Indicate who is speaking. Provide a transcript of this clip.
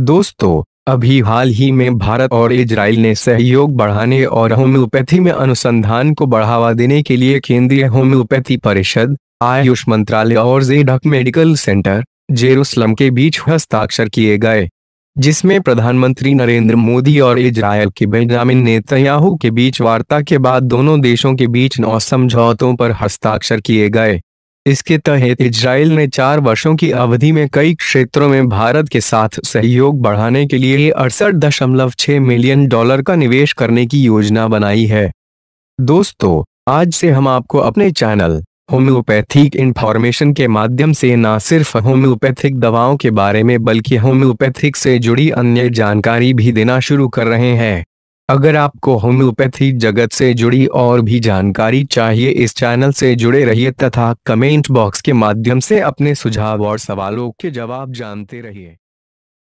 Speaker 1: दोस्तों अभी हाल ही में भारत और इजराइल ने सहयोग बढ़ाने और होम्योपैथी में अनुसंधान को बढ़ावा देने के लिए केंद्रीय होम्योपैथी परिषद आयुष मंत्रालय और जेडक मेडिकल सेंटर जेरूसलम के बीच हस्ताक्षर किए गए जिसमें प्रधानमंत्री नरेंद्र मोदी और इजराइल के बेंजामिन नेतन्याहू के बीच वार्ता के बाद दोनों देशों के बीच नौ समझौतों पर हस्ताक्षर किए गए इसके तहत इजराइल ने चार वर्षों की अवधि में कई क्षेत्रों में भारत के साथ सहयोग बढ़ाने के लिए अड़सठ दशमलव छह मिलियन डॉलर का निवेश करने की योजना बनाई है दोस्तों आज से हम आपको अपने चैनल होम्योपैथिक इन्फॉर्मेशन के माध्यम से न सिर्फ होम्योपैथिक दवाओं के बारे में बल्कि होम्योपैथिक से जुड़ी अन्य जानकारी भी देना शुरू कर रहे हैं अगर आपको होम्योपैथी जगत से जुड़ी और भी जानकारी चाहिए इस चैनल से जुड़े रहिए तथा कमेंट बॉक्स के माध्यम से अपने सुझाव और सवालों के जवाब जानते रहिए